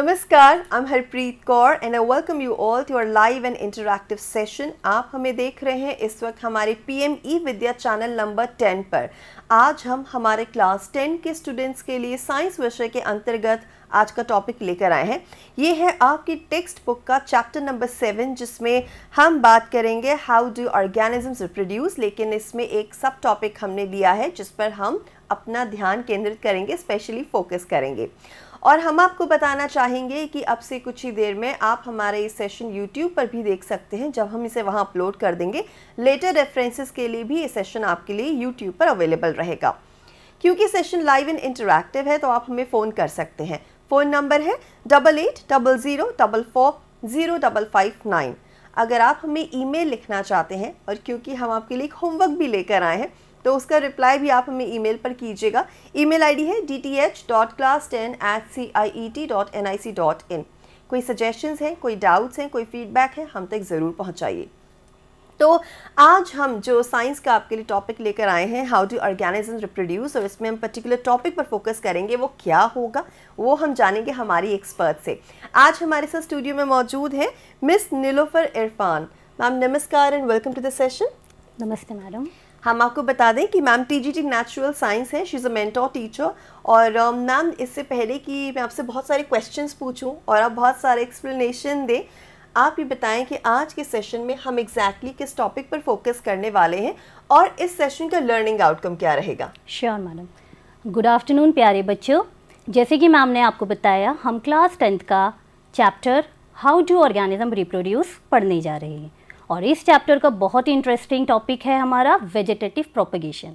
नमस्कार I am Harpreet Kaur and I welcome you all to our live and interactive session आप हमें देख रहे हैं इस वक्त हमारे P M E Vidya channel number ten पर आज हम हमारे क्लास टेन के स्टूडेंट्स के लिए साइंस विषय के अंतर्गत आज का टॉपिक लेकर आए हैं ये है आपकी टेक्स्ट बुक का चैप्टर नंबर सेवन जिसमें हम बात करेंगे हाउ डू ऑर्गेनिजम्स रिप्रोड्यूस लेकिन इसमें एक सब टॉपिक हमने लिया है जिस पर हम अपना ध्यान केंद्रित करेंगे स्पेशली फोकस करेंगे और हम आपको बताना चाहेंगे कि अब से कुछ ही देर में आप हमारे इस सेशन यूट्यूब पर भी देख सकते हैं जब हम इसे वहाँ अपलोड कर देंगे लेटर रेफरेंसेस के लिए भी ये सेशन आपके लिए यूट्यूब पर अवेलेबल रहेगा क्योंकि सेशन लाइव एंड इंटरेक्टिव है तो आप हमें फ़ोन कर सकते हैं फ़ोन नंबर है double eight double zero double four zero double five nine अगर आप हमें ईमेल लिखना चाहते हैं और क्योंकि हम आपके लिए एक होमवर्क भी लेकर आए हैं तो उसका रिप्लाई भी आप हमें ईमेल पर कीजिएगा ईमेल आईडी है D T H dot class ten at C I E T dot N I C dot in कोई सजेशन हैं कोई डाउट्स हैं कोई फीडबैक है हम तक ज़रूर पहुँचाइए तो आज हम जो साइंस का आपके लिए टॉपिक लेकर आए हैं हाउ डू ऑर्गेनिज्म रिप्रोड्यूस और इसमें हम पर्टिकुलर टॉपिक पर फोकस करेंगे वो क्या होगा वो हम जानेंगे हमारी एक्सपर्ट से आज हमारे साथ स्टूडियो में मौजूद है मिस नीलोफर इरफान मैम नमस्कार and welcome to the session नमस्ते मैडम हम आपको बता दें कि ma'am G T natural science है she is a mentor teacher और um, मैम इससे पहले कि मैं आपसे बहुत सारे क्वेश्चंस पूछूं और आप बहुत सारे एक्सप्लेनेशन दें आप ये बताएं कि आज के सेशन में हम एग्जैक्टली exactly किस टॉपिक पर फोकस करने वाले हैं और इस सेशन का लर्निंग आउटकम क्या रहेगा श्योर मैडम गुड आफ्टरनून प्यारे बच्चों जैसे कि मैम ने आपको बताया हम क्लास टेंथ का chapter how do organism reproduce पढ़ने जा रहे हैं और इस चैप्टर का बहुत ही इंटरेस्टिंग टॉपिक है हमारा वेजिटेटिव प्रोपगेशन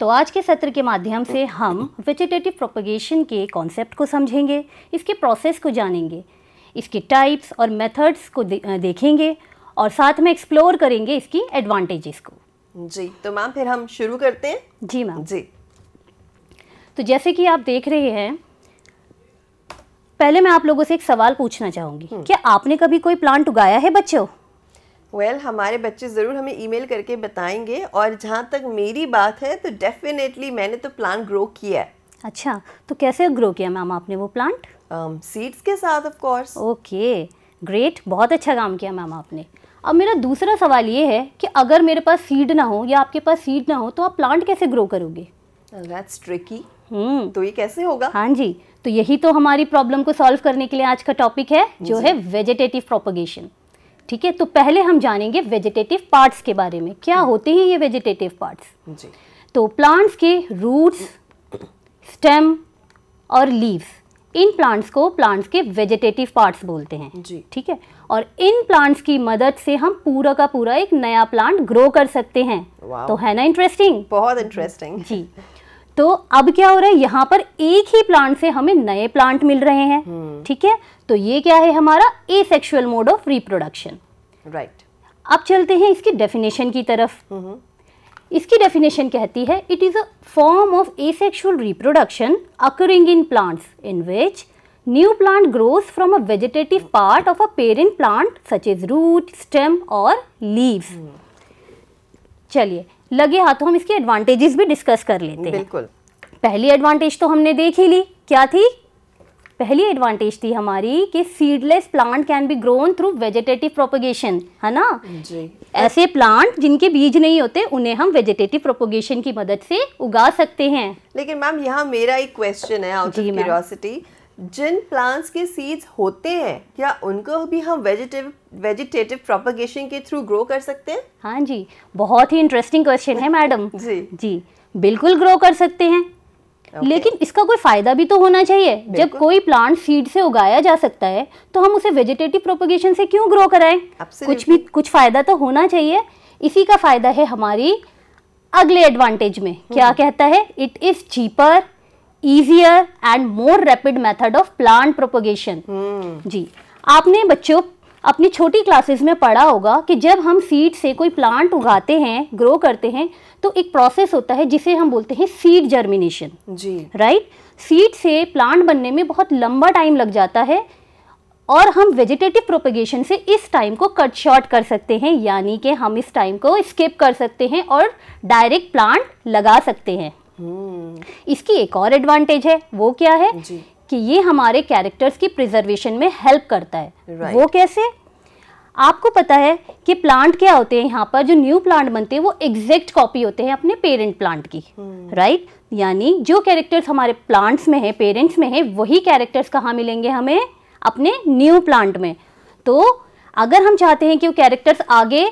तो आज के सत्र के माध्यम से हम वेजिटेटिव प्रोपगेशन के कॉन्सेप्ट को समझेंगे इसके प्रोसेस को जानेंगे इसके टाइप्स और मेथड्स को दे, देखेंगे और साथ में एक्सप्लोर करेंगे इसकी एडवांटेजेस को जी तो मैम फिर हम शुरू करते हैं जी मैम जी तो जैसे कि आप देख रहे हैं पहले मैं आप लोगों से एक सवाल पूछना चाहूंगी हम्म. क्या आपने कभी कोई प्लांट उगाया है बच्चों वेल well, हमारे बच्चे ज़रूर हमें ईमेल करके बताएंगे और जहाँ तक मेरी बात है तो डेफिनेटली मैंने तो प्लान ग्रो किया है अच्छा तो कैसे ग्रो किया मैम आपने वो प्लांट सीड्स um, के साथ ऑफ कोर्स ओके ग्रेट बहुत अच्छा काम किया मैम आपने अब मेरा दूसरा सवाल ये है कि अगर मेरे पास सीड ना हो या आपके पास सीड ना हो तो आप प्लांट कैसे ग्रो करोगे दैट्स uh, ट्रिकी हम्म तो ये कैसे होगा हाँ जी तो यही तो हमारी प्रॉब्लम को सॉल्व करने के लिए आज का टॉपिक है जो है वेजिटेटिव प्रोपोगेशन ठीक है तो पहले हम जानेंगे वेजिटेटिव पार्ट्स के बारे में क्या हम्म। होते हैं ये वेजिटेटिव पार्ट्स तो प्लांट्स के रूट्स स्टेम और लीव्स इन प्लांट्स को प्लांट्स के वेजिटेटिव पार्ट्स बोलते हैं ठीक है और इन प्लांट्स की मदद से हम पूरा का पूरा एक नया प्लांट ग्रो कर सकते हैं तो है ना इंटरेस्टिंग बहुत इंटरेस्टिंग जी तो अब क्या हो रहा है यहाँ पर एक ही प्लांट से हमें नए प्लांट मिल रहे हैं हम्म। ठीक है तो ये क्या है हमारा asexual mode of reproduction right अब चलते हैं इसकी डेफिनेशन की तरफ हम्म। इसकी डेफिनेशन कहती है it is a form of asexual reproduction occurring in plants in which new plant growth from a vegetative part of a parent plant such is root stem और लीव चलिए लगे हाथों हम इसके एडवांटेजेस भी discuss कर लेते हैं बिल्कुल पहली एडवांटेज तो हमने देख ही ली क्या थी पहली एडवांटेज थी हमारी कि seedless plant can be grown through vegetative propagation है ना जी ऐसे प्लांट जिनके बीज नहीं होते उन्हें हम वेजिटेटिव प्रोपोगेशन की मदद से उगा सकते हैं लेकिन मैम यहाँ मेरा एक क्वेश्चन है जिन प्लांट्स के सीड्स होते हैं क्या उनको भी हम वेजिटेटिव वेजिटेटिव प्रोपगेशन के थ्रू ग्रो कर सकते हैं हाँ जी बहुत ही इंटरेस्टिंग क्वेश्चन है मैडम जी जी बिल्कुल ग्रो कर सकते हैं Okay. लेकिन इसका कोई फायदा भी तो होना चाहिए जब कोई प्लांट सीड से उगाया जा सकता है तो हम उसे वेजिटेटिव प्रोपोगेशन से क्यों ग्रो कराएं Absolutely. कुछ भी कुछ फायदा तो होना चाहिए इसी का फायदा है हमारी अगले एडवांटेज में क्या हम्म। कहता है it is cheaper easier and more rapid method of plant propagation. Hmm. जी आपने बच्चों अपनी छोटी क्लासेस में पढ़ा होगा कि जब हम सीड से कोई प्लांट उगाते हैं ग्रो करते हैं तो एक प्रोसेस होता है जिसे हम बोलते हैं सीड जर्मिनेशन जी राइट सीड से प्लांट बनने में बहुत लंबा टाइम लग जाता है और हम वेजिटेटिव प्रोपेगेशन से इस टाइम को कट शॉर्ट कर सकते हैं यानी कि हम इस टाइम को स्किप कर सकते हैं और डायरेक्ट प्लांट लगा सकते हैं इसकी एक और एडवांटेज है वो क्या है कि ये हमारे कैरेक्टर्स की प्रिजर्वेशन में हेल्प करता है वो कैसे आपको पता है कि प्लांट क्या होते हैं यहाँ पर जो न्यू प्लांट बनते हैं वो एग्जैक्ट कॉपी होते हैं अपने पेरेंट प्लांट की राइट hmm. right? यानी जो कैरेक्टर्स हमारे प्लांट्स में है पेरेंट्स में है वही कैरेक्टर्स कहाँ मिलेंगे हमें अपने न्यू प्लांट में तो अगर हम चाहते हैं कि वो कैरेक्टर्स आगे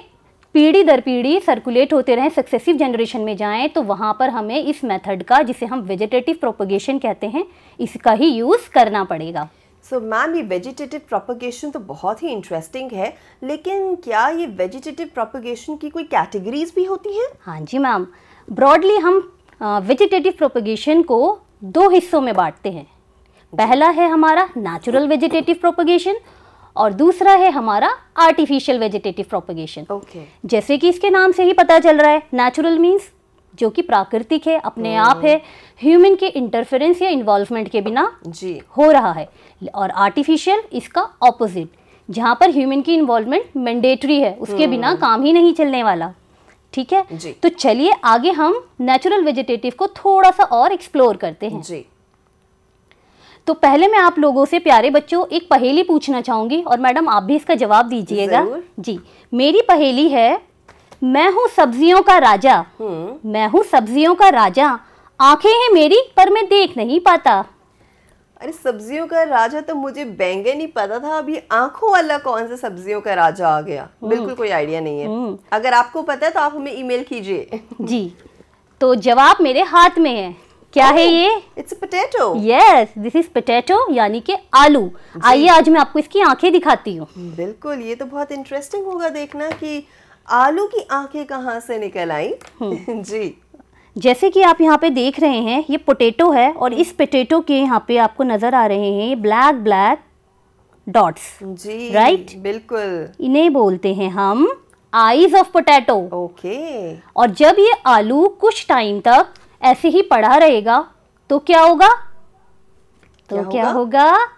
पीढ़ी दर पीढ़ी सर्कुलेट होते रहें सक्सेसिव जनरेशन में जाएं तो वहाँ पर हमें इस मेथड का जिसे हम वेजिटेटिव प्रोपोगेशन कहते हैं इसका ही यूज़ करना पड़ेगा सो so, मैम ये वेजिटेटिव प्रोपोगेशन तो बहुत ही इंटरेस्टिंग है लेकिन क्या ये वेजिटेटिव प्रोपोगेशन की कोई कैटेगरीज भी होती हैं हाँ जी मैम ब्रॉडली हम वेजिटेटिव प्रोपोगेशन को दो हिस्सों में बांटते हैं पहला है हमारा नेचुरल वेजिटेटिव प्रोपोगेशन और दूसरा है हमारा आर्टिफिशियल वेजिटेटिव प्रोपोगेशन जैसे कि इसके नाम से ही पता चल रहा है नेचुरल मीन्स जो कि प्राकृतिक है अपने hmm. आप है ह्यूमन के इंटरफेरेंस या इन्वॉल्वमेंट के बिना जी हो रहा है और आर्टिफिशियल इसका ऑपोजिट जहाँ पर ह्यूमन की इन्वॉल्वमेंट मैंडेटरी है उसके बिना hmm. काम ही नहीं चलने वाला ठीक है जी। तो चलिए आगे हम नेचुरल वेजिटेटिव को थोड़ा सा और एक्सप्लोर करते हैं जी। तो पहले मैं आप लोगों से प्यारे बच्चों एक पहेली पूछना चाहूंगी और मैडम आप भी इसका जवाब दीजिएगा जी मेरी पहेली है मैं हूँ सब्जियों का राजा हम्म। मैं हूँ सब्जियों का राजा आंखें हैं मेरी पर मैं देख नहीं पाता अरे सब्जियों का राजा तो मुझे बैंगन ही पता था अभी आंखों वाला कौन सा सब्जियों का राजा आ गया हम्म। बिल्कुल कोई आइडिया नहीं है हम्म। अगर आपको पता है तो आप हमें ईमेल कीजिए जी तो जवाब मेरे हाथ में है क्या oh, है ये it's potato yes this is potato यानी के आलू आइए आज मैं आपको इसकी आंखें दिखाती हूँ बिल्कुल ये तो बहुत इंटरेस्टिंग होगा देखना कि आलू की आंखें कहाँ से निकल आई हम्म। जी जैसे कि आप यहाँ पे देख रहे हैं ये पोटैटो है और इस पोटैटो के यहाँ पे आपको नजर आ रहे हैं ये ब्लैक ब्लैक डॉट्स जी राइट बिल्कुल इन्हें बोलते हैं हम आईज ऑफ पोटैटो ओके और जब ये आलू कुछ टाइम तक ऐसे ही पड़ा रहेगा तो क्या होगा तो क्या, क्या होगा? होगा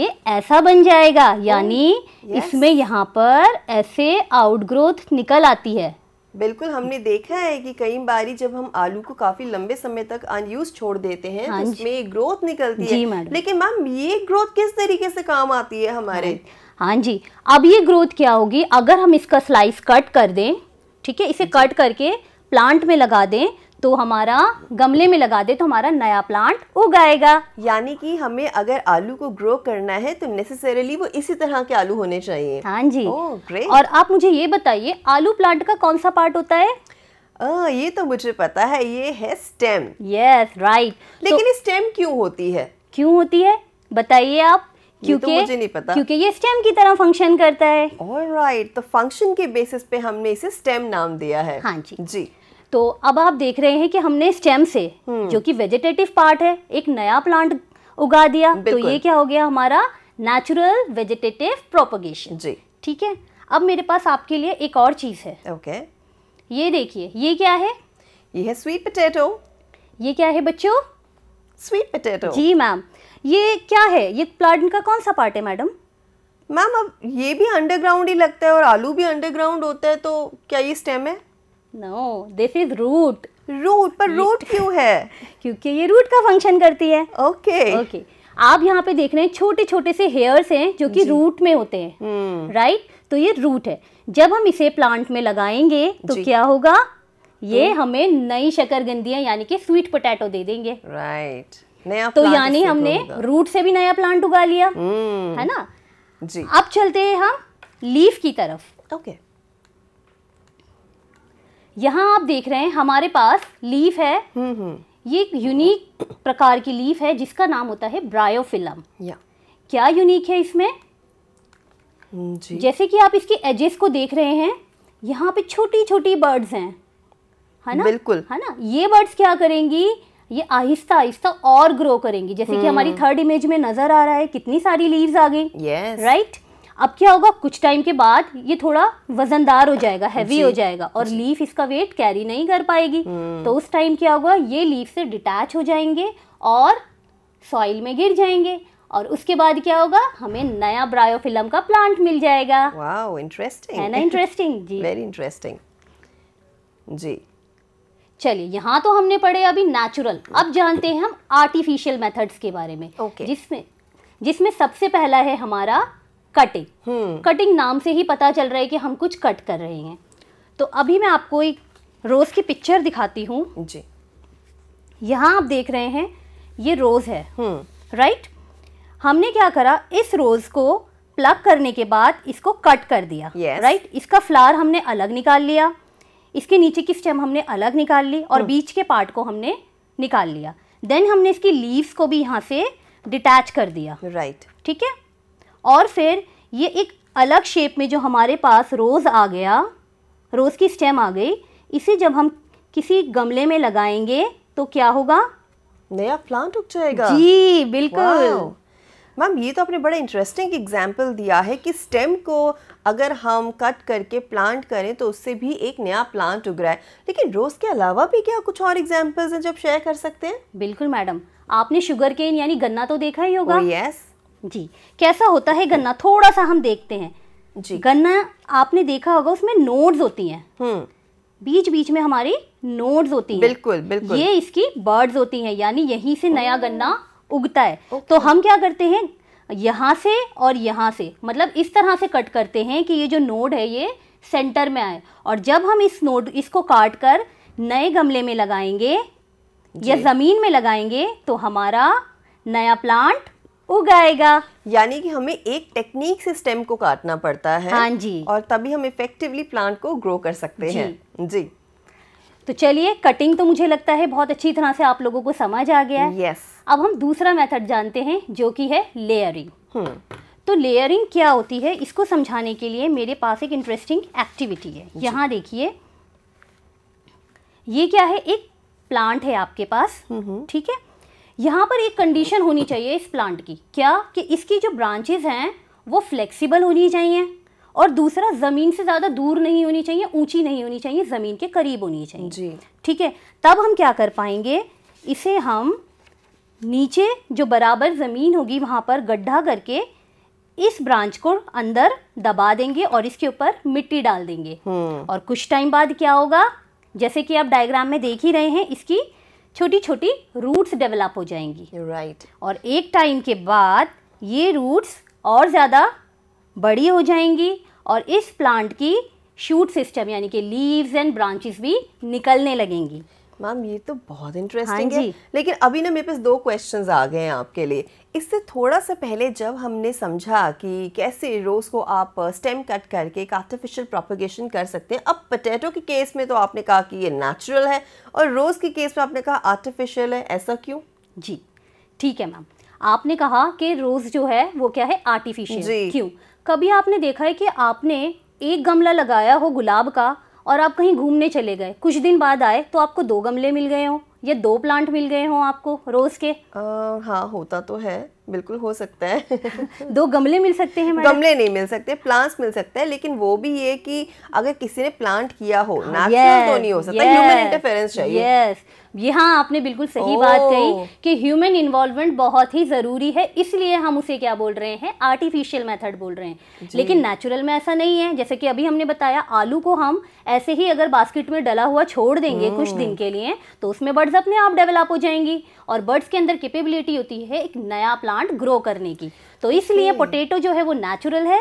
ये ऐसा बन जाएगा यानी इसमें यहाँ पर ऐसे आउटग्रोथ निकल आती है बिल्कुल हमने देखा है कि कई बारी जब हम आलू को काफी लंबे समय तक अनयूज छोड़ देते हैं हाँ तो इसमें ग्रोथ निकलती है लेकिन मैम ये ग्रोथ किस तरीके से काम आती है हमारे हाँ जी अब ये ग्रोथ क्या होगी अगर हम इसका स्लाइस कट कर दें ठीक है इसे कट करके प्लांट में लगा दें तो हमारा गमले में लगा दे तो हमारा नया प्लांट उगाएगा यानी कि हमें अगर आलू को ग्रो करना है तो नेसेसरीली वो इसी तरह के आलू होने चाहिए हाँ जी oh, और आप मुझे ये बताइए आलू प्लांट का कौन सा पार्ट होता है आ, ये तो मुझे पता है ये है स्टेम यस राइट लेकिन तो, स्टेम क्यों होती है क्यों होती है बताइए आप तो क्योंकि तो मुझे नहीं पता क्योंकि ये स्टेम की तरह फंक्शन करता है ऑलराइट right, तो फंक्शन के बेसिस पे हमने इसे स्टेम नाम दिया है हाँ जी जी तो अब आप देख रहे हैं कि हमने स्टेम से हम्म। जो कि वेजिटेटिव पार्ट है एक नया प्लांट उगा दिया तो ये क्या हो गया हमारा नेचुरल वेजिटेटिव प्रोपोगेशन जी ठीक है अब मेरे पास आपके लिए एक और चीज़ है ओके ये देखिए ये क्या है ये है स्वीट पोटैटो ये क्या है बच्चों स्वीट पोटैटो जी मैम ये क्या है ये प्लांट का कौन सा पार्ट है मैडम मैम अब ये भी अंडरग्राउंड ही लगता है और आलू भी अंडरग्राउंड होता है तो क्या ये स्टेम है no this is root root पर रूट क्यों है क्योंकि ये रूट का फंक्शन करती है ओके okay. Okay okay. आप यहाँ पे देख रहे हैं छोटे छोटे से हेयर्स हैं जो कि रूट में होते हैं राइट hmm. right? तो ये रूट है जब हम इसे प्लांट में लगाएंगे तो जी. क्या होगा ये hmm. हमें नई शकरगंदियाँ यानी कि स्वीट पोटैटो दे देंगे राइट right. नया तो यानी हमने रूट से भी नया प्लांट उगा लिया hmm. है ना जी अब चलते हैं हम लीफ की तरफ ओके okay. यहाँ आप देख रहे हैं हमारे पास लीफ है हम्म, हम्म। ये एक यूनिक प्रकार की लीफ है जिसका नाम होता है ब्रायोफिलम क्या यूनिक है इसमें हम्म, जी। जैसे कि आप इसके एजेस को देख रहे हैं यहाँ पे छोटी छोटी बर्ड्स हैं है ना बिल्कुल है ना ये बर्ड्स क्या करेंगी ये आहिस्ता आहिस्ता और ग्रो करेंगी जैसे कि हमारी थर्ड इमेज में नजर आ रहा है कितनी सारी लीव्स आ गई राइट yes. right? अब क्या होगा कुछ टाइम के बाद ये थोड़ा वजनदार हो जाएगा हैवी हो जाएगा और लीफ इसका वेट कैरी नहीं कर पाएगी हम्म। तो उस टाइम क्या होगा ये लीफ से डिटैच हो जाएंगे और सॉइल में गिर जाएंगे और उसके बाद क्या होगा हमें नया ब्रायोफिलम का प्लांट मिल जाएगा वाओ इंटरेस्टिंग है ना इंटरेस्टिंग जी वेरी इंटरेस्टिंग जी चलिए यहाँ तो हमने पढ़े अभी नेचुरल अब जानते हैं हम आर्टिफिशियल मेथड्स के बारे में okay. जिसमें जिसमें सबसे पहला है हमारा कटिंग कटिंग हम्म। नाम से ही पता चल रहा है कि हम कुछ कट कर रहे हैं तो अभी मैं आपको एक रोज़ की पिक्चर दिखाती हूँ जी यहाँ आप देख रहे हैं ये रोज़ है राइट हम्म। हमने क्या करा इस रोज़ को प्लग करने के बाद इसको कट कर दिया yes. राइट इसका फ्लावर हमने अलग निकाल लिया इसके नीचे की स्टेम हमने अलग निकाल ली और हम्म। बीच के पार्ट को हमने निकाल लिया देन हमने इसकी लीव्स को भी यहाँ से डिटैच कर दिया राइट right. ठीक है और फिर ये एक अलग शेप में जो हमारे पास रोज़ आ गया रोज़ की स्टेम आ गई इसे जब हम किसी गमले में लगाएंगे तो क्या होगा नया प्लांट उग जाएगा जी बिल्कुल मैम ये तो आपने बड़ा इंटरेस्टिंग एग्जाम्पल दिया है कि स्टेम को अगर हम कट करके प्लांट करें तो उससे भी एक नया प्लांट उग रहा है लेकिन रोज़ के अलावा भी क्या कुछ और एग्जाम्पल हैं जो आप शेयर कर सकते हैं बिल्कुल मैडम आपने शुगर केन यानी गन्ना तो देखा ही होगा यस oh, yes. जी कैसा होता है गन्ना थोड़ा सा हम देखते हैं जी गन्ना आपने देखा होगा उसमें नोड्स होती हैं हम्म। बीच बीच में हमारी नोड्स होती हैं बिल्कुल बिल्कुल ये इसकी बर्ड्स होती हैं यानी यहीं से नया गन्ना उगता है तो हम क्या करते हैं यहाँ से और यहाँ से मतलब इस तरह से कट करते हैं कि ये जो नोड है ये सेंटर में आए और जब हम इस नोड इसको काट कर नए गमले में लगाएंगे या ज़मीन में लगाएंगे तो हमारा नया प्लांट उगाएगा यानी कि हमें एक टेक्निक से स्टेम को काटना पड़ता है हाँ जी और तभी हम इफेक्टिवली प्लांट को ग्रो कर सकते हैं जी तो चलिए कटिंग तो मुझे लगता है बहुत अच्छी तरह से आप लोगों को समझ आ गया है यस अब हम दूसरा मेथड जानते हैं जो कि है लेयरिंग हम्म। तो लेयरिंग क्या होती है इसको समझाने के लिए मेरे पास एक इंटरेस्टिंग एक्टिविटी है यहाँ देखिए ये क्या है एक प्लांट है आपके पास हम्म, हम्म। ठीक है यहाँ पर एक कंडीशन होनी चाहिए इस प्लांट की क्या कि इसकी जो ब्रांचेज हैं वो फ्लेक्सिबल होनी चाहिए और दूसरा ज़मीन से ज़्यादा दूर नहीं होनी चाहिए ऊंची नहीं होनी चाहिए ज़मीन के करीब होनी चाहिए जी ठीक है तब हम क्या कर पाएंगे इसे हम नीचे जो बराबर ज़मीन होगी वहाँ पर गड्ढा करके इस ब्रांच को अंदर दबा देंगे और इसके ऊपर मिट्टी डाल देंगे हम्म। और कुछ टाइम बाद क्या होगा जैसे कि आप डायग्राम में देख ही रहे हैं इसकी छोटी छोटी रूट्स डेवलप हो जाएंगी राइट right. और एक टाइम के बाद ये रूट्स और ज़्यादा बड़ी हो जाएंगी और इस प्लांट की शूट सिस्टम यानी कि लीव्स एंड ब्रांचेस भी निकलने लगेंगी मैम ये तो बहुत इंटरेस्टिंग हाँ है लेकिन अभी ना मेरे पास दो क्वेश्चंस आ गए हैं आपके लिए इससे थोड़ा सा पहले जब हमने समझा कि कैसे रोज़ को आप स्टेम कट करके एक आर्टिफिशियल प्रोपोगेशन कर सकते हैं अब पटेटो के केस में तो आपने कहा कि ये नेचुरल है और रोज़ के केस में आपने कहा आर्टिफिशियल है ऐसा क्यों जी ठीक है मैम आपने कहा कि रोज़ जो है वो क्या है आर्टिफिशियल क्यों कभी आपने देखा है कि आपने एक गमला लगाया हो गुलाब का और आप कहीं घूमने चले गए कुछ दिन बाद आए तो आपको दो गमले मिल गए हों या दो प्लांट मिल गए हों आपको रोज़ के आ, हाँ होता तो है बिल्कुल हो सकता है दो गमले मिल सकते हैं गमले नहीं मिल सकते प्लांट्स मिल सकते हैं लेकिन वो भी ये कि अगर किसी ने प्लांट किया हो नेचुरल हाँ, तो नहीं हो सकता ह्यूमन इंटरफेरेंस चाहिए यस ये हाँ आपने बिल्कुल सही oh. बात कही कि ह्यूमन इन्वॉल्वमेंट बहुत ही ज़रूरी है इसलिए हम उसे क्या बोल रहे हैं आर्टिफिशियल मेथड बोल रहे हैं लेकिन नेचुरल में ऐसा नहीं है जैसे कि अभी हमने बताया आलू को हम ऐसे ही अगर बास्केट में डला हुआ छोड़ देंगे hmm. कुछ दिन के लिए तो उसमें बर्ड्स अपने आप डेवलप हो जाएंगी और बर्ड्स के अंदर कैपेबिलिटी होती है एक नया प्लांट ग्रो करने की तो इसलिए पोटेटो जो है वो नेचुरल है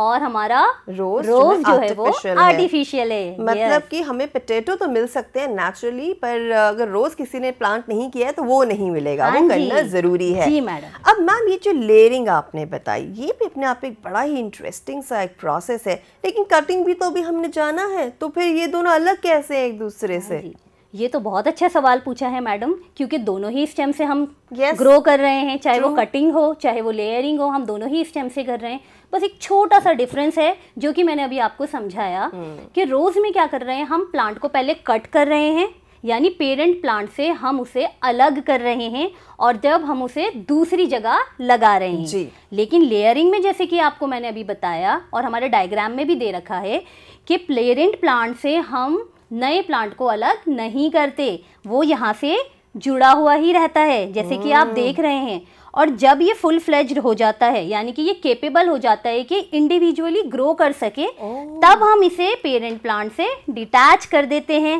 और हमारा रोज रोज जो है वो आर्टिफिशियल है मतलब कि हमें पोटैटो तो मिल सकते हैं नेचुरली पर अगर रोज किसी ने प्लांट नहीं किया है तो वो नहीं मिलेगा हाँ वो करना जरूरी है जी मैडम अब मैम ये जो लेयरिंग आपने बताई ये भी अपने आप एक बड़ा ही इंटरेस्टिंग सा एक प्रोसेस है लेकिन कटिंग भी तो भी हमने जाना है तो फिर ये दोनों अलग कैसे हैं एक दूसरे हाँ से ये तो बहुत अच्छा सवाल पूछा है मैडम क्योंकि दोनों ही स्टेम से हम yes, ग्रो कर रहे हैं चाहे वो कटिंग हो चाहे वो लेयरिंग हो हम दोनों ही स्टेम से कर रहे हैं बस एक छोटा सा डिफरेंस है जो कि मैंने अभी आपको समझाया hmm. कि रोज़ में क्या कर रहे हैं हम प्लांट को पहले कट कर रहे हैं यानी पेरेंट प्लांट से हम उसे अलग कर रहे हैं और जब हम उसे दूसरी जगह लगा रहे हैं जी। लेकिन लेयरिंग में जैसे कि आपको मैंने अभी बताया और हमारे डायग्राम में भी दे रखा है कि पेरेंट प्लांट से हम नए प्लांट को अलग नहीं करते वो यहाँ से जुड़ा हुआ ही रहता है जैसे कि आप हम्म। देख रहे हैं और जब ये फुल फ्लेज हो जाता है यानी कि ये केपेबल हो जाता है कि इंडिविजुअली ग्रो कर सके तब हम इसे पेरेंट प्लांट से डिटैच कर देते हैं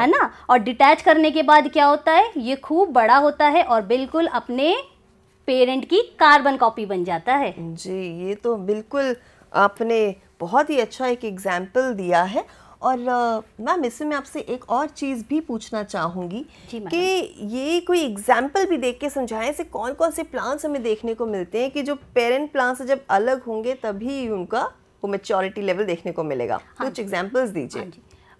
है ना और डिटैच करने के बाद क्या होता है ये खूब बड़ा होता है और बिल्कुल अपने पेरेंट की कार्बन कॉपी बन जाता है जी ये तो बिल्कुल आपने बहुत ही अच्छा एक एग्जाम्पल दिया है और मैम इसमें मैं आपसे एक और चीज़ भी पूछना चाहूँगी कि ये कोई एग्जाम्पल भी देख के समझाएं से कौन कौन से प्लांट्स हमें देखने को मिलते हैं कि जो पेरेंट प्लांट्स जब अलग होंगे तभी उनका वो मेच्योरिटी लेवल देखने को मिलेगा हाँ कुछ एग्जाम्पल्स दीजिए हाँ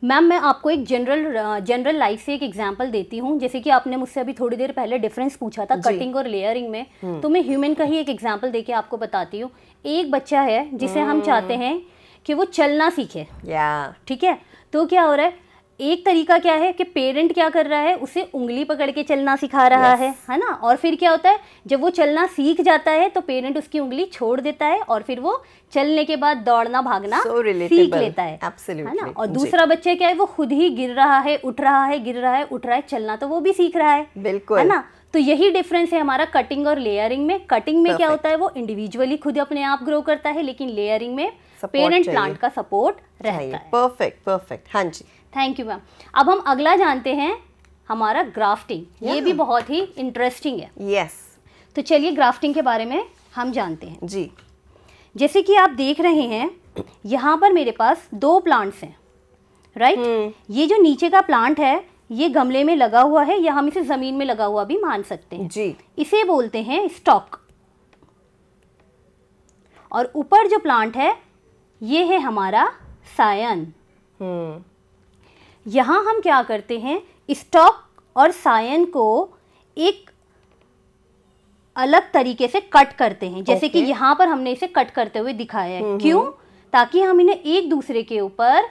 मैम मैं आपको एक जनरल जनरल लाइफ से एक एग्जांपल देती हूँ जैसे कि आपने मुझसे अभी थोड़ी देर पहले डिफरेंस पूछा था कटिंग और लेयरिंग में हम्म। तो मैं ह्यूमन का ही एक एग्जांपल देके आपको बताती हूँ एक बच्चा है जिसे हम हम्म। चाहते हैं कि वो चलना सीखे या yeah. ठीक है तो क्या हो रहा है एक तरीका क्या है कि पेरेंट क्या कर रहा है उसे उंगली पकड़ के चलना सिखा रहा yes. है है ना और फिर क्या होता है जब वो चलना सीख जाता है तो पेरेंट उसकी उंगली छोड़ देता है और फिर वो चलने के बाद दौड़ना भागना so सीख लेता है Absolutely. है ना और दूसरा बच्चा क्या है वो खुद ही गिर रहा है उठ रहा है गिर रहा है उठ रहा है चलना तो वो भी सीख रहा है बिल्कुल है ना तो यही डिफरेंस है हमारा कटिंग और लेयरिंग में कटिंग में Perfect. क्या होता है वो इंडिविजुअली खुद अपने आप ग्रो करता है लेकिन लेयरिंग में पेरेंट प्लांट का सपोर्ट रहता है परफेक्ट परफेक्ट हाँ जी थैंक यू मैम अब हम अगला जानते हैं हमारा ग्राफ्टिंग ये भी बहुत ही इंटरेस्टिंग है यस तो चलिए ग्राफ्टिंग के बारे में हम जानते हैं जी जैसे कि आप देख रहे हैं यहाँ पर मेरे पास दो प्लांट्स हैं राइट right? हम्म। ये जो नीचे का प्लांट है ये गमले में लगा हुआ है या हम इसे ज़मीन में लगा हुआ भी मान सकते हैं जी इसे बोलते हैं स्टॉक और ऊपर जो प्लांट है ये है हमारा सायन हम्म। यहाँ हम क्या करते हैं स्टॉक और सायन को एक अलग तरीके से कट करते हैं जैसे okay. कि यहाँ पर हमने इसे कट करते हुए दिखाया है हम्म, हम्म। क्यों ताकि हम इन्हें एक दूसरे के ऊपर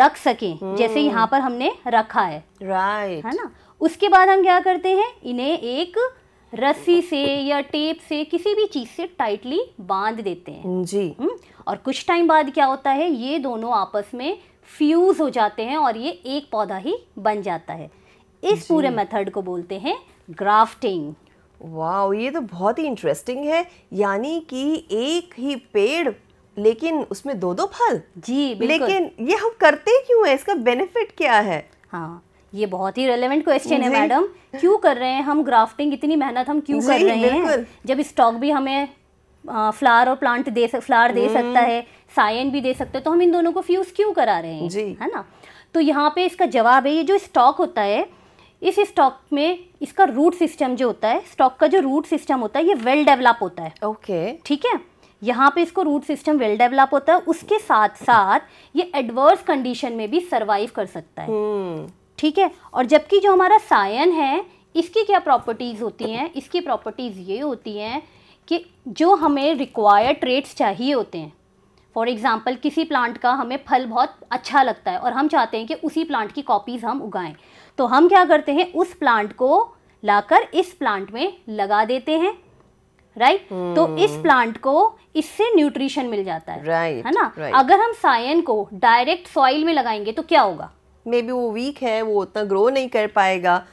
रख सकें जैसे यहाँ पर हमने रखा है राइट right. है ना उसके बाद हम क्या करते हैं इन्हें एक रस्सी से या टेप से किसी भी चीज़ से टाइटली बांध देते हैं जी हुँ? हम्म, और कुछ टाइम बाद क्या होता है ये दोनों आपस में फ्यूज़ हो जाते हैं और ये एक पौधा ही बन जाता है इस पूरे मेथड को बोलते हैं ग्राफ्टिंग वाह ये तो बहुत ही इंटरेस्टिंग है यानी कि एक ही पेड़ लेकिन उसमें दो दो फल जी लेकिन ये हम करते क्यों है इसका बेनिफिट क्या है हाँ ये बहुत ही रेलेवेंट क्वेश्चन है मैडम क्यों कर रहे हैं हम ग्राफ्टिंग इतनी मेहनत हम क्यों कर रहे हैं जब स्टॉक भी हमें फ्लावर और प्लांट दे फ्लावर दे हम्म। सकता है साइन भी दे सकता है तो हम इन दोनों को फ्यूज क्यों करा रहे हैं है ना तो यहाँ पे इसका जवाब है ये जो स्टॉक होता है इस स्टॉक में इसका रूट सिस्टम जो होता है स्टॉक का जो रूट सिस्टम होता है ये वेल डेवलप होता है ओके ठीक है यहाँ पे इसको रूट सिस्टम वेल डेवलप होता है उसके साथ साथ ये एडवर्स कंडीशन में भी सरवाइव कर सकता है हम्म। ठीक है और जबकि जो हमारा सायन है इसकी क्या प्रॉपर्टीज़ होती हैं इसकी प्रॉपर्टीज़ ये होती हैं कि जो हमें रिक्वायर्ड ट्रेड्स चाहिए होते हैं फॉर एग्ज़ाम्पल किसी प्लांट का हमें फल बहुत अच्छा लगता है और हम चाहते हैं कि उसी प्लांट की कॉपीज़ हम उगाएं तो हम क्या करते हैं उस प्लांट को लाकर इस प्लांट में लगा देते हैं राइट right? तो hmm. तो इस प्लांट को इससे न्यूट्रिशन मिल जाता है right, है ना right. अगर हम सायन को डायरेक्ट सॉइल में लगाएंगे तो क्या होगा मे बी वो वीक है वो उतना ग्रो नहीं कर पाएगा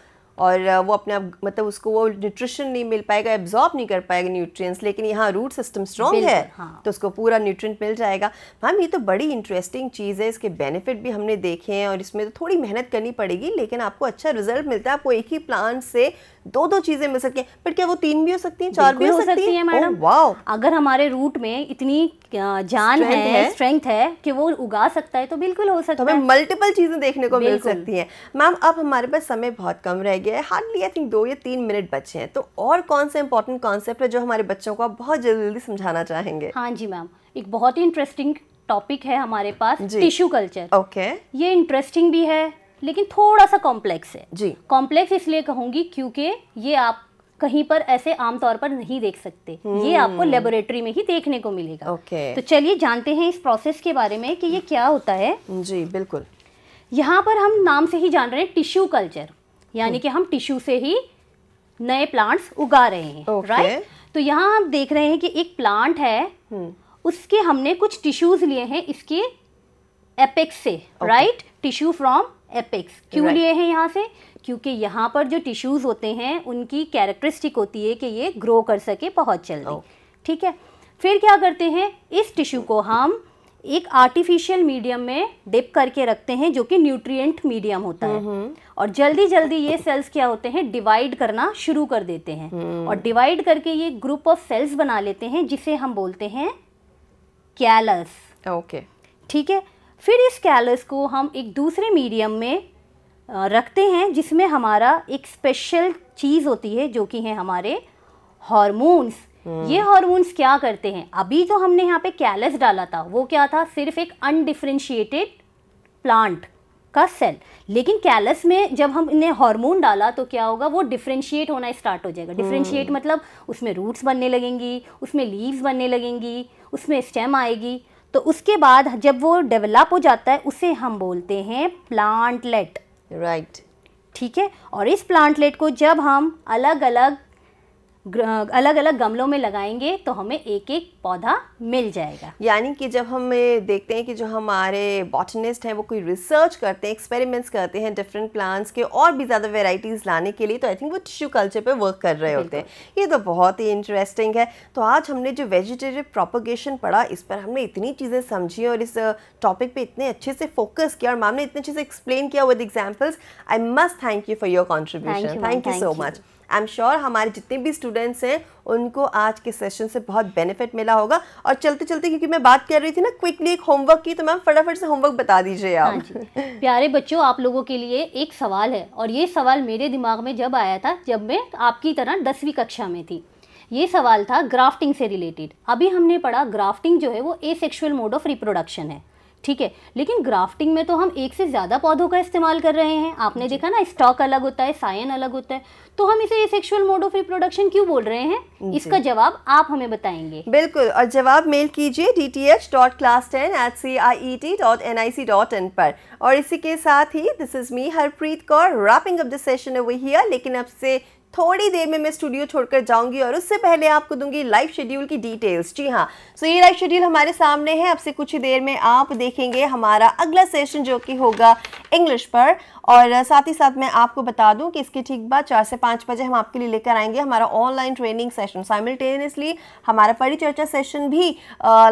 और वो अपने आप मतलब उसको वो न्यूट्रिशन नहीं मिल पाएगा एब्जॉर्ब नहीं कर पाएगा न्यूट्रिएंट्स लेकिन यहाँ रूट सिस्टम स्ट्रॉन्ग है हाँ। तो उसको पूरा न्यूट्रिएंट मिल जाएगा मैम ये तो बड़ी इंटरेस्टिंग चीज़ है इसके बेनिफिट भी हमने देखे हैं और इसमें तो थोड़ी मेहनत करनी पड़ेगी लेकिन आपको अच्छा रिजल्ट मिलता है आपको एक ही प्लांट से दो दो चीजें मिल सकती हैं बट क्या वो तीन भी हो सकती हैं चार भी हो सकती, हैं मैडम वाओ अगर हमारे रूट में इतनी जान है स्ट्रेंथ है कि वो उगा सकता है तो बिल्कुल हो सकता तो है मल्टीपल चीजें देखने को मिल सकती हैं मैम अब हमारे पास समय बहुत कम रह गया है हार्डली आई थिंक दो या तीन मिनट बचे हैं तो और कौन सा इंपॉर्टेंट कॉन्सेप्ट है जो हमारे बच्चों को आप बहुत जल्दी जल्दी समझाना चाहेंगे हाँ जी मैम एक बहुत ही इंटरेस्टिंग टॉपिक है हमारे पास टिश्यू कल्चर ओके ये इंटरेस्टिंग भी है लेकिन थोड़ा सा कॉम्प्लेक्स है जी कॉम्प्लेक्स इसलिए कहूंगी क्योंकि ये आप कहीं पर ऐसे आमतौर पर नहीं देख सकते ये हम्म। आपको लेबोरेटरी में ही देखने को मिलेगा ओके तो चलिए जानते हैं इस प्रोसेस के बारे में कि ये क्या होता है जी बिल्कुल यहाँ पर हम नाम से ही जान रहे हैं टिश्यू कल्चर यानी हम्म। कि हम टिश्यू से ही नए प्लांट्स उगा रहे हैं राइट तो यहाँ हम देख रहे हैं कि एक प्लांट है हम्म। उसके हमने कुछ टिश्यूज लिए हैं इसके एपेक्स से राइट टिश्यू फ्रॉम एपेक्स क्यों लिए हैं यहाँ से क्योंकि यहाँ पर जो टिश्यूज़ होते हैं उनकी कैरेक्टरिस्टिक होती है कि ये ग्रो कर सके बहुत जल्दी oh. ठीक है फिर क्या करते हैं इस टिश्यू को हम एक आर्टिफिशियल मीडियम में डिप करके रखते हैं जो कि न्यूट्रिएंट मीडियम होता है और जल्दी जल्दी ये सेल्स क्या होते हैं डिवाइड करना शुरू कर देते हैं हम्म। और डिवाइड करके ये ग्रुप ऑफ सेल्स बना लेते हैं जिसे हम बोलते हैं कैलस ओके ठीक है फिर इस कैलस को हम एक दूसरे मीडियम में रखते हैं जिसमें हमारा एक स्पेशल चीज़ होती है जो कि है हमारे हॉर्मोन्स ये हॉर्मोन्स क्या करते हैं अभी जो हमने यहाँ पे कैलस डाला था वो क्या था सिर्फ एक अनडिफ्रेंशिएटेड प्लांट का सेल लेकिन कैलस में जब हमने हार्मोन डाला तो क्या होगा वो डिफ्रेंशिएट होना स्टार्ट हो जाएगा डिफ्रेंशिएट हम्म। मतलब उसमें रूट्स बनने लगेंगी उसमें लीव्स बनने लगेंगी उसमें स्टेम आएगी तो उसके बाद जब वो डेवलप हो जाता है उसे हम बोलते हैं प्लांटलेट राइट ठीक है और इस प्लांटलेट को जब हम अलग अलग अलग अलग गमलों में लगाएंगे तो हमें एक एक पौधा मिल जाएगा यानी कि जब हम देखते हैं कि जो हमारे बॉटनिस्ट हैं वो कोई रिसर्च करते हैं एक्सपेरिमेंट्स करते हैं डिफरेंट प्लांट्स के और भी ज़्यादा वेराइटीज़ लाने के लिए तो आई थिंक वो टिश्यू कल्चर पे वर्क कर रहे होते हैं ये तो बहुत ही इंटरेस्टिंग है तो आज हमने जो वेजिटेरियन प्रोपोगेशन पढ़ा इस पर हमने इतनी चीज़ें समझी और इस टॉपिक uh, पर इतने अच्छे से फोकस किया और मैम ने इतने अच्छे से एक्सप्लेन किया with examples I must thank you for your contribution thank you so much I am sure हमारे जितने भी स्टूडेंट्स हैं उनको आज के सेशन से बहुत बेनिफिट मिला होगा और चलते चलते क्योंकि मैं बात कर रही थी ना क्विकली एक होमवर्क की तो मैम फटाफट से होमवर्क बता दीजिए आप हाँ प्यारे बच्चों आप लोगों के लिए एक सवाल है और ये सवाल मेरे दिमाग में जब आया था जब मैं आपकी तरह दसवीं कक्षा में थी ये सवाल था ग्राफ्टिंग से रिलेटेड अभी हमने पढ़ा ग्राफ्टिंग जो है वो asexual mode of reproduction है ठीक है लेकिन ग्राफ्टिंग में तो हम एक से ज़्यादा पौधों का इस्तेमाल कर रहे हैं आपने देखा ना स्टॉक अलग होता है सायन अलग होता है तो हम इसे सेक्सुअल मोड ऑफ रिप्रोडक्शन क्यों बोल रहे हैं इसका जवाब आप हमें बताएंगे बिल्कुल और जवाब मेल कीजिए D T H dot class ten at C I E T dot N I C dot in पर और इसी के साथ ही this is me Harpreet Kaur wrapping up the session over here लेकिन अब से थोड़ी देर में मैं स्टूडियो छोड़कर जाऊंगी और उससे पहले आपको दूंगी लाइव शेड्यूल की डिटेल्स जी हाँ सो so ये लाइव शेड्यूल हमारे सामने है अब से कुछ ही देर में आप देखेंगे हमारा अगला सेशन जो कि होगा इंग्लिश पर और साथ ही साथ मैं आपको बता दूं कि इसके ठीक बाद चार से पाँच बजे हम आपके लिए लेकर आएंगे हमारा ऑनलाइन ट्रेनिंग सेशन साइमल्टेनियसली हमारा परिचर्चा सेशन भी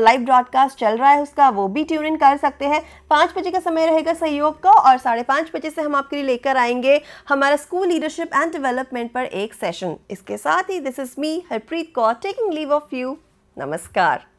लाइव ब्रॉडकास्ट चल रहा है उसका वो भी ट्यून इन कर सकते हैं पाँच बजे का समय रहेगा सहयोग का और साढ़े पाँच बजे से हम आपके लिए लेकर आएंगे हमारा स्कूल लीडरशिप एंड डेवलपमेंट पर एक सेशन इसके साथ ही this is me Harpreet Kaur taking leave of you नमस्कार